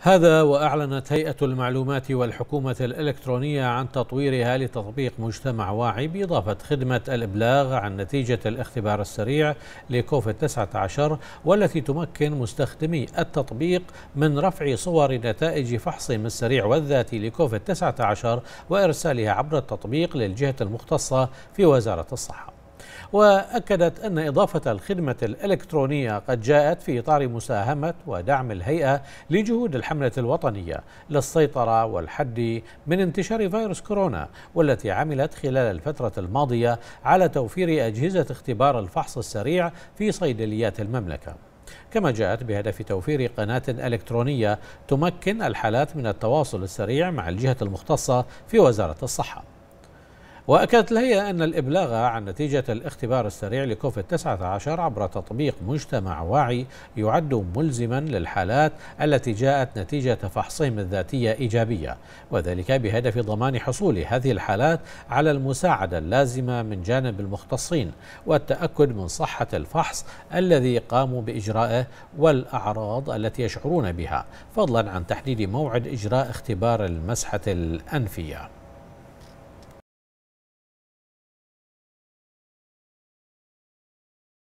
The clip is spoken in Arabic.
هذا وأعلنت هيئة المعلومات والحكومة الإلكترونية عن تطويرها لتطبيق مجتمع واعي بإضافة خدمة الإبلاغ عن نتيجة الاختبار السريع لكوفيد 19 والتي تمكن مستخدمي التطبيق من رفع صور نتائج فحصهم السريع والذاتي لكوفيد 19 وإرسالها عبر التطبيق للجهة المختصة في وزارة الصحة وأكدت أن إضافة الخدمة الإلكترونية قد جاءت في إطار مساهمة ودعم الهيئة لجهود الحملة الوطنية للسيطرة والحد من انتشار فيروس كورونا والتي عملت خلال الفترة الماضية على توفير أجهزة اختبار الفحص السريع في صيدليات المملكة كما جاءت بهدف توفير قناة إلكترونية تمكن الحالات من التواصل السريع مع الجهة المختصة في وزارة الصحة وأكدت الهيئة أن الإبلاغ عن نتيجة الاختبار السريع لكوفيد 19 عبر تطبيق مجتمع واعي يعد ملزما للحالات التي جاءت نتيجة فحصهم الذاتية إيجابية وذلك بهدف ضمان حصول هذه الحالات على المساعدة اللازمة من جانب المختصين والتأكد من صحة الفحص الذي قاموا بإجرائه والأعراض التي يشعرون بها فضلا عن تحديد موعد إجراء اختبار المسحة الأنفية